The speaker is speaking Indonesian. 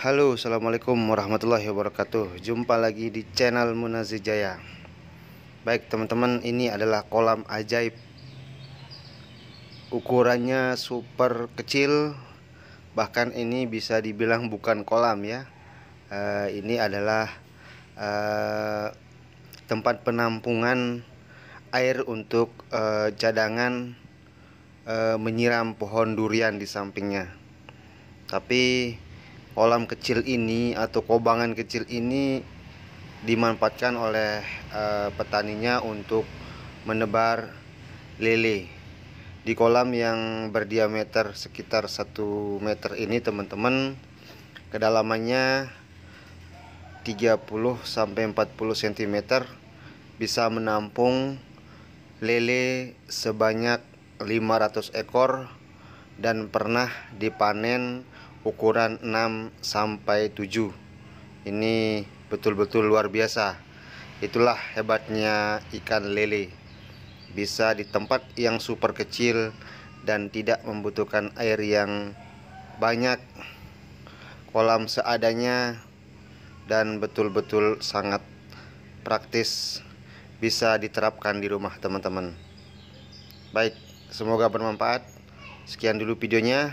Halo assalamualaikum warahmatullahi wabarakatuh jumpa lagi di channel Munazi Jaya baik teman-teman ini adalah kolam ajaib ukurannya super kecil bahkan ini bisa dibilang bukan kolam ya e, ini adalah e, tempat penampungan air untuk e, cadangan e, menyiram pohon durian di sampingnya tapi kolam kecil ini atau kobangan kecil ini dimanfaatkan oleh uh, petaninya untuk menebar lele di kolam yang berdiameter sekitar 1 meter ini teman-teman kedalamannya 30 sampai 40 cm bisa menampung lele sebanyak 500 ekor dan pernah dipanen ukuran 6 sampai 7 ini betul-betul luar biasa itulah hebatnya ikan lele bisa di tempat yang super kecil dan tidak membutuhkan air yang banyak kolam seadanya dan betul-betul sangat praktis bisa diterapkan di rumah teman-teman baik semoga bermanfaat sekian dulu videonya